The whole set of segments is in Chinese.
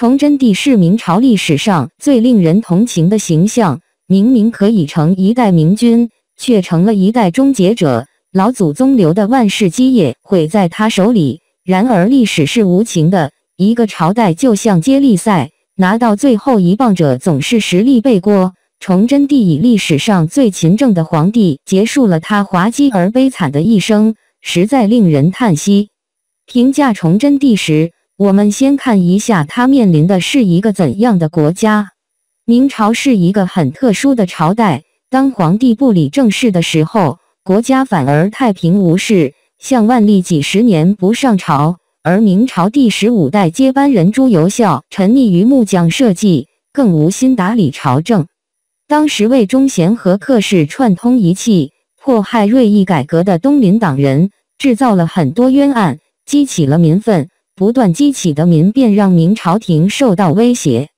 崇祯帝是明朝历史上最令人同情的形象，明明可以成一代明君，却成了一代终结者。老祖宗留的万世基业毁在他手里。然而历史是无情的，一个朝代就像接力赛，拿到最后一棒者总是实力背锅。崇祯帝以历史上最勤政的皇帝，结束了他滑稽而悲惨的一生，实在令人叹息。评价崇祯帝时。我们先看一下，他面临的是一个怎样的国家？明朝是一个很特殊的朝代。当皇帝不理政事的时候，国家反而太平无事。像万历几十年不上朝，而明朝第十五代接班人朱由校沉溺于木匠设计，更无心打理朝政。当时魏忠贤和客氏串通一气，迫害锐意改革的东林党人，制造了很多冤案，激起了民愤。不断激起的民变让明朝廷受到威胁。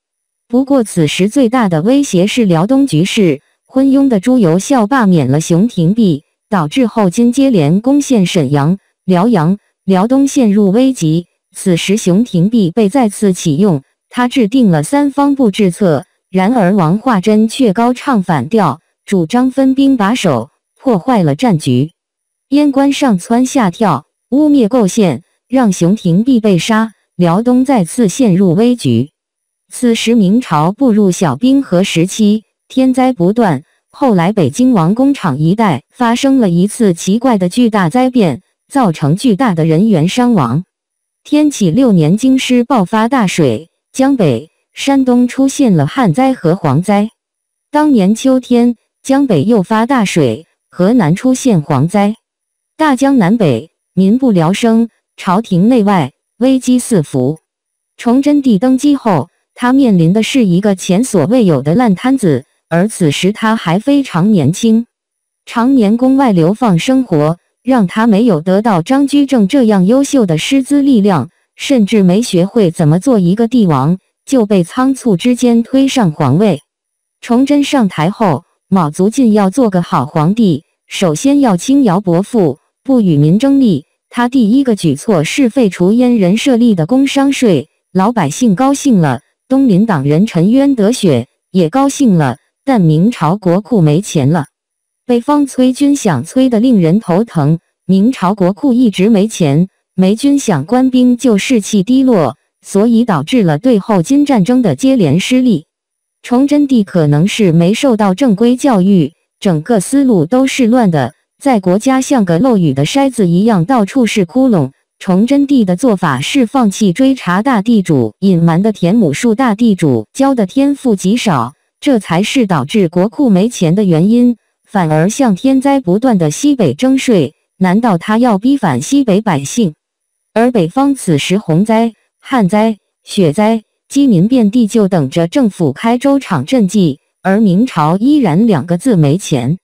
不过，此时最大的威胁是辽东局势。昏庸的朱由校罢免了熊廷弼，导致后金接连攻陷沈阳、辽阳，辽东陷入危急。此时，熊廷弼被再次启用，他制定了三方布置策。然而，王化贞却高唱反调，主张分兵把守，破坏了战局。燕官上蹿下跳，污蔑构陷。让熊廷弼被杀，辽东再次陷入危局。此时明朝步入小冰河时期，天灾不断。后来北京王工厂一带发生了一次奇怪的巨大灾变，造成巨大的人员伤亡。天启六年，京师爆发大水，江北、山东出现了旱灾和蝗灾。当年秋天，江北又发大水，河南出现蝗灾，大江南北，民不聊生。朝廷内外危机四伏，崇祯帝登基后，他面临的是一个前所未有的烂摊子，而此时他还非常年轻。常年宫外流放生活，让他没有得到张居正这样优秀的师资力量，甚至没学会怎么做一个帝王，就被仓促之间推上皇位。崇祯上台后，卯足劲要做个好皇帝，首先要轻徭薄赋，不与民争利。他第一个举措是废除阉人设立的工商税，老百姓高兴了，东林党人沉冤得雪也高兴了，但明朝国库没钱了，北方催军饷催得令人头疼，明朝国库一直没钱，没军饷，官兵就士气低落，所以导致了对后金战争的接连失利。崇祯帝可能是没受到正规教育，整个思路都是乱的。在国家像个漏雨的筛子一样，到处是窟窿。崇祯帝的做法是放弃追查大地主隐瞒的田亩数，大地主交的天赋极少，这才是导致国库没钱的原因。反而向天灾不断的西北征税，难道他要逼反西北百姓？而北方此时洪灾、旱灾、雪灾，饥民遍地，就等着政府开粥厂赈济。而明朝依然两个字没钱。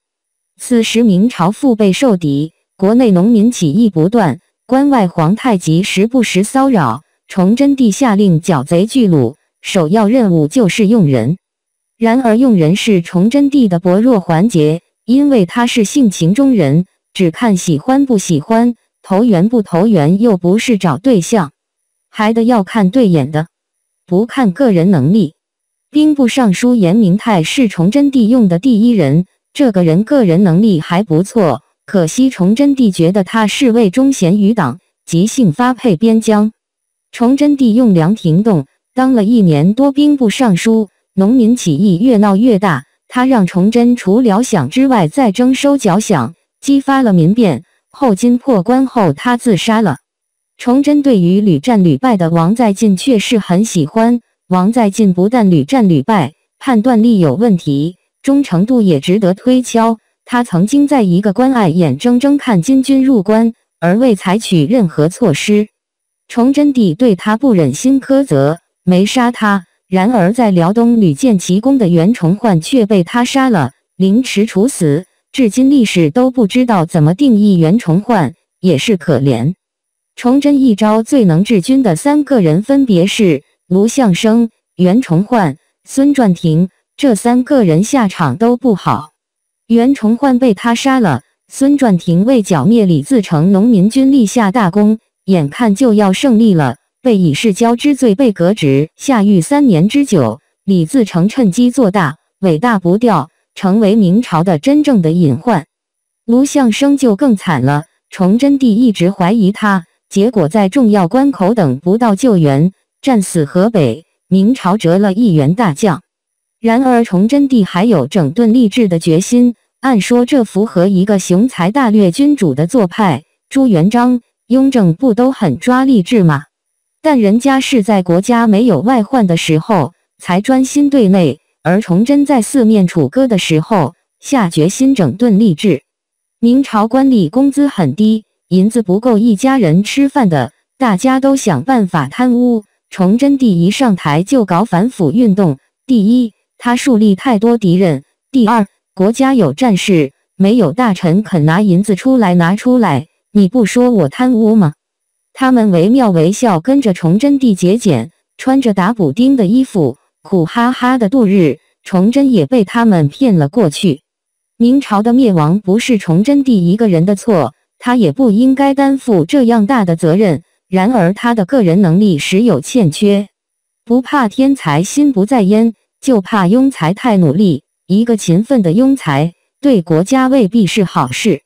此时，明朝腹背受敌，国内农民起义不断，关外皇太极时不时骚扰。崇祯帝下令剿贼拒虏，首要任务就是用人。然而，用人是崇祯帝的薄弱环节，因为他是性情中人，只看喜欢不喜欢，投缘不投缘，又不是找对象，还得要看对眼的，不看个人能力。兵部尚书严明泰是崇祯帝用的第一人。这个人个人能力还不错，可惜崇祯帝觉得他是位忠贤余党，即兴发配边疆。崇祯帝用梁廷栋当了一年多兵部尚书，农民起义越闹越大，他让崇祯除辽饷之外再征收缴饷，激发了民变。后金破关后，他自杀了。崇祯对于屡战屡败的王在晋却是很喜欢，王在晋不但屡战屡败，判断力有问题。忠诚度也值得推敲。他曾经在一个关隘眼睁睁看金军入关，而未采取任何措施。崇祯帝对他不忍心苛责，没杀他。然而，在辽东屡建奇功的袁崇焕却被他杀了，凌迟处死。至今历史都不知道怎么定义袁崇焕，也是可怜。崇祯一朝最能治军的三个人分别是卢象升、袁崇焕、孙传庭。这三个人下场都不好，袁崇焕被他杀了，孙传庭为剿灭李自成农民军立下大功，眼看就要胜利了，被以世交之罪被革职下狱三年之久。李自成趁机做大，尾大不掉，成为明朝的真正的隐患。卢象升就更惨了，崇祯帝一直怀疑他，结果在重要关口等不到救援，战死河北，明朝折了一员大将。然而，崇祯帝还有整顿吏治的决心，按说这符合一个雄才大略君主的做派。朱元璋、雍正不都很抓吏治吗？但人家是在国家没有外患的时候才专心对内，而崇祯在四面楚歌的时候下决心整顿吏治。明朝官吏工资很低，银子不够一家人吃饭的，大家都想办法贪污。崇祯帝一上台就搞反腐运动，第一。他树立太多敌人。第二，国家有战事，没有大臣肯拿银子出来，拿出来，你不说我贪污吗？他们惟妙惟肖跟着崇祯帝节俭，穿着打补丁的衣服，苦哈哈的度日。崇祯也被他们骗了过去。明朝的灭亡不是崇祯帝一个人的错，他也不应该担负这样大的责任。然而，他的个人能力时有欠缺，不怕天才心不在焉。就怕庸才太努力，一个勤奋的庸才，对国家未必是好事。